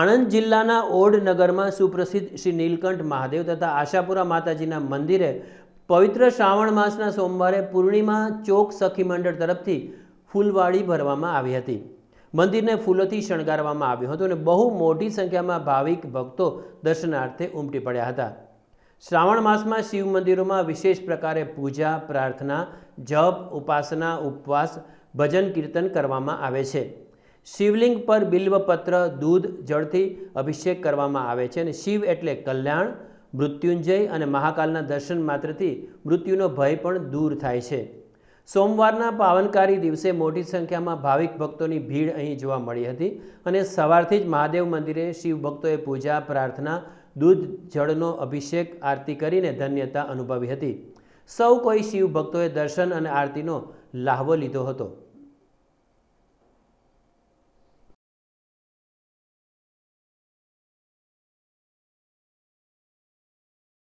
આણંદ જિલ્લાના નગરમાં સુપ્રસિદ્ધ શ્રી નીલકંઠ મહાદેવ તથા આશાપુરા માતાજીના મંદિરે પવિત્ર શ્રાવણ માસના સોમવારે પૂર્ણિમા ચોક સખી મંડળ તરફથી ફૂલવાળી ભરવામાં આવી હતી મંદિરને ફૂલોથી શણગારવામાં આવ્યું હતું અને બહુ મોટી સંખ્યામાં ભાવિક ભક્તો દર્શનાર્થે ઉમટી પડ્યા હતા શ્રાવણ માસમાં શિવ મંદિરોમાં વિશેષ પ્રકારે પૂજા પ્રાર્થના જપ ઉપાસના ઉપવાસ ભજન કીર્તન કરવામાં આવે છે શિવલિંગ પર બિલ્વપત્ર દૂધ જળથી અભિષેક કરવામાં આવે છે અને શિવ એટલે કલ્યાણ મૃત્યુંજય અને મહાકાલના દર્શન માત્રથી મૃત્યુનો ભય પણ દૂર થાય છે સોમવારના પાવનકારી દિવસે મોટી સંખ્યામાં ભાવિક ભક્તોની ભીડ અહીં જોવા મળી હતી અને સવારથી જ મહાદેવ મંદિરે શિવ ભક્તોએ પૂજા પ્રાર્થના દૂધ જળનો અભિષેક આરતી કરીને ધન્યતા અનુભવી હતી સૌ કોઈ શિવ ભક્તોએ દર્શન અને આરતીનો લાહવો લીધો હતો